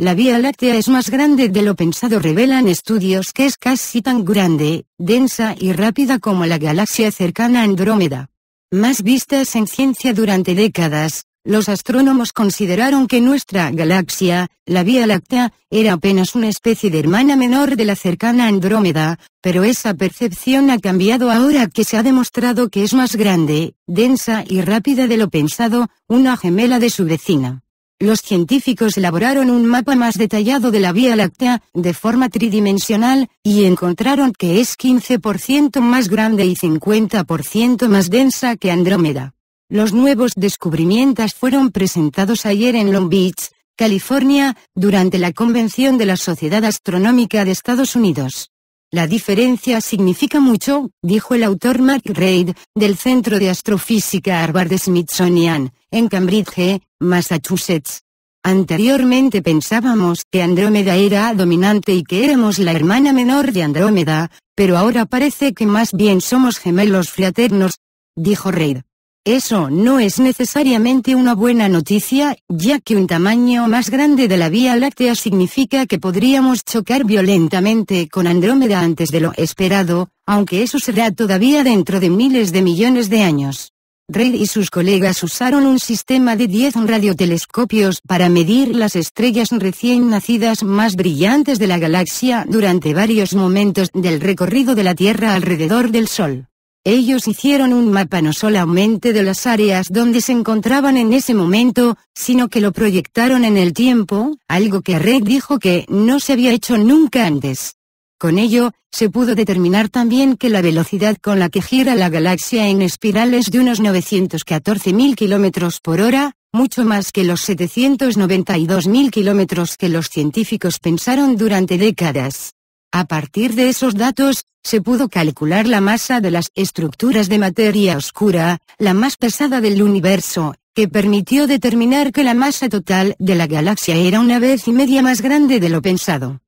La Vía Láctea es más grande de lo pensado revelan estudios que es casi tan grande, densa y rápida como la galaxia cercana Andrómeda. Más vistas en ciencia durante décadas, los astrónomos consideraron que nuestra galaxia, la Vía Láctea, era apenas una especie de hermana menor de la cercana Andrómeda, pero esa percepción ha cambiado ahora que se ha demostrado que es más grande, densa y rápida de lo pensado, una gemela de su vecina los científicos elaboraron un mapa más detallado de la Vía Láctea, de forma tridimensional, y encontraron que es 15% más grande y 50% más densa que Andrómeda. Los nuevos descubrimientos fueron presentados ayer en Long Beach, California, durante la convención de la Sociedad Astronómica de Estados Unidos. La diferencia significa mucho, dijo el autor Mark Reid, del Centro de Astrofísica Harvard Smithsonian, en Cambridge, Massachusetts. Anteriormente pensábamos que Andrómeda era dominante y que éramos la hermana menor de Andrómeda, pero ahora parece que más bien somos gemelos fraternos, dijo Reid. Eso no es necesariamente una buena noticia, ya que un tamaño más grande de la Vía Láctea significa que podríamos chocar violentamente con Andrómeda antes de lo esperado, aunque eso será todavía dentro de miles de millones de años. Reid y sus colegas usaron un sistema de 10 radiotelescopios para medir las estrellas recién nacidas más brillantes de la galaxia durante varios momentos del recorrido de la Tierra alrededor del Sol. Ellos hicieron un mapa no solamente de las áreas donde se encontraban en ese momento, sino que lo proyectaron en el tiempo, algo que Red dijo que no se había hecho nunca antes. Con ello, se pudo determinar también que la velocidad con la que gira la galaxia en espirales de unos 914.000 km por hora, mucho más que los 792.000 km que los científicos pensaron durante décadas. A partir de esos datos, se pudo calcular la masa de las estructuras de materia oscura, la más pesada del universo, que permitió determinar que la masa total de la galaxia era una vez y media más grande de lo pensado.